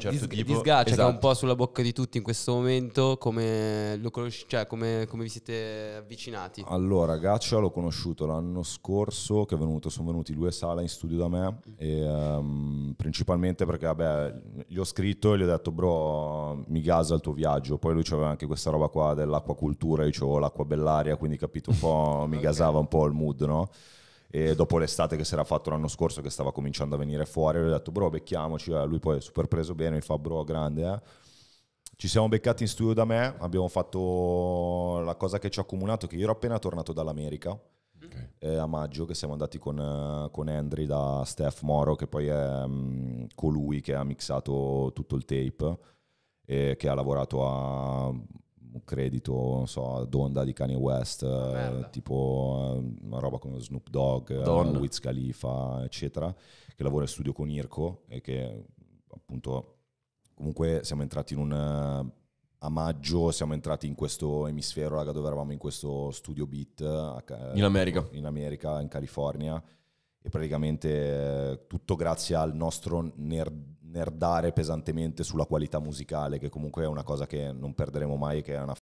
certo Dis- disgaccia esatto. che è un po' sulla bocca di tutti in questo momento come, conosci- cioè, come, come vi siete avvicinati allora Gaccia l'ho conosciuto l'anno scorso che venuto, sono venuti lui e Sala in studio da me e, um, principalmente perché vabbè gli ho scritto e gli ho detto bro mi gasa il tuo viaggio poi lui aveva anche questa roba qua dell'acquacultura io avevo l'acqua bellaria quindi capito un po' mi okay. gasava un po' il mood no e dopo l'estate che si era fatto l'anno scorso che stava cominciando a venire fuori, gli ho detto bro becchiamoci, eh. lui poi è super preso bene, mi fa bro grande eh. Ci siamo beccati in studio da me, abbiamo fatto la cosa che ci ha accomunato, che io ero appena tornato dall'America, Okay. Eh, a maggio che siamo andati con, eh, con Andri da Steph Moro che poi è mh, mm, colui che ha mixato tutto il tape e eh, che ha lavorato a credito, non so, Donda di Kanye West, eh, tipo eh, una roba come Snoop Dogg, eh, Don. Wiz Khalifa, eccetera, che lavora in studio con Irko e che appunto comunque siamo entrati in un eh, a maggio siamo entrati in questo emisfero, raga, dove eravamo in questo studio beat a, in America, in, America, in California e praticamente tutto grazie al nostro nerd nerdare pesantemente sulla qualità musicale, che comunque è una cosa che non perderemo mai, che è una